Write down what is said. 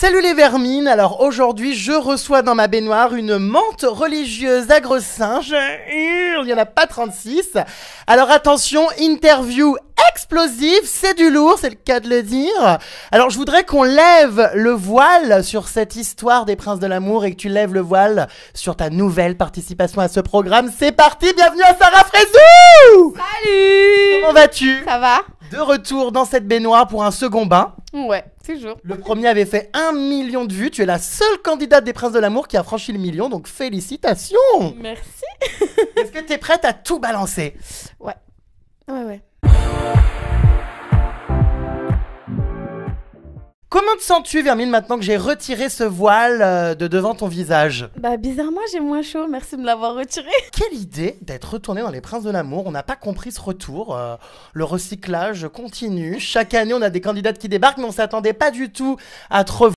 Salut les vermines, alors aujourd'hui je reçois dans ma baignoire une menthe religieuse agro singe. Il n'y en a pas 36. Alors attention, interview explosive, c'est du lourd, c'est le cas de le dire. Alors je voudrais qu'on lève le voile sur cette histoire des princes de l'amour et que tu lèves le voile sur ta nouvelle participation à ce programme. C'est parti, bienvenue à Sarah Frézou Salut Comment vas-tu Ça va De retour dans cette baignoire pour un second bain. Ouais, toujours. Le premier avait fait un million de vues. Tu es la seule candidate des Princes de l'amour qui a franchi le million, donc félicitations. Merci. Est-ce que tu es prête à tout balancer Ouais. Ouais, ouais. Comment te sens-tu, Vermine, maintenant que j'ai retiré ce voile euh, de devant ton visage Bah, bizarrement, j'ai moins chaud. Merci de me l'avoir retiré. Quelle idée d'être retourné dans Les Princes de l'amour. On n'a pas compris ce retour. Euh, le recyclage continue. Chaque année, on a des candidates qui débarquent, mais on s'attendait pas du tout à te revoir.